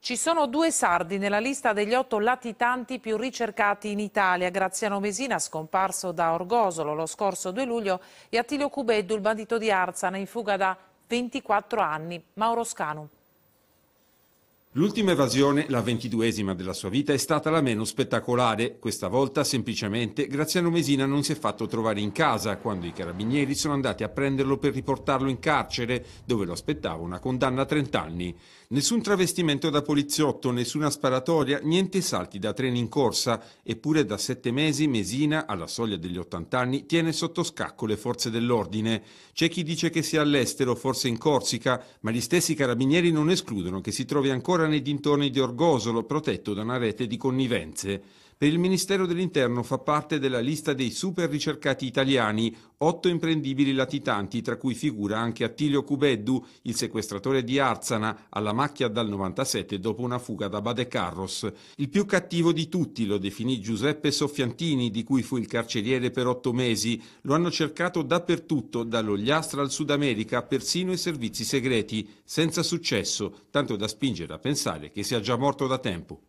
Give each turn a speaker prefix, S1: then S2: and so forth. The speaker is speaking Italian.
S1: Ci sono due sardi nella lista degli otto latitanti più ricercati in Italia. Graziano Mesina, scomparso da Orgosolo lo scorso 2 luglio, e Attilio Cubeddu, il bandito di Arzana, in fuga da 24 anni. Mauro Scanu.
S2: L'ultima evasione, la ventiduesima della sua vita, è stata la meno spettacolare. Questa volta, semplicemente, Graziano Mesina non si è fatto trovare in casa quando i carabinieri sono andati a prenderlo per riportarlo in carcere, dove lo aspettava una condanna a 30 anni. Nessun travestimento da poliziotto, nessuna sparatoria, niente salti da treni in corsa. Eppure da sette mesi Mesina, alla soglia degli 80 anni, tiene sotto scacco le forze dell'ordine. C'è chi dice che sia all'estero, forse in Corsica, ma gli stessi carabinieri non escludono che si trovi ancora nei dintorni di Orgosolo, protetto da una rete di connivenze. Per il Ministero dell'Interno fa parte della lista dei super ricercati italiani otto imprendibili latitanti, tra cui figura anche Attilio Cubeddu, il sequestratore di Arzana, alla macchia dal 97 dopo una fuga da Bade Carros. Il più cattivo di tutti lo definì Giuseppe Soffiantini, di cui fu il carceriere per otto mesi. Lo hanno cercato dappertutto, dall'Ogliastra al Sud America, persino i servizi segreti, senza successo, tanto da spingere a pensare che sia già morto da tempo.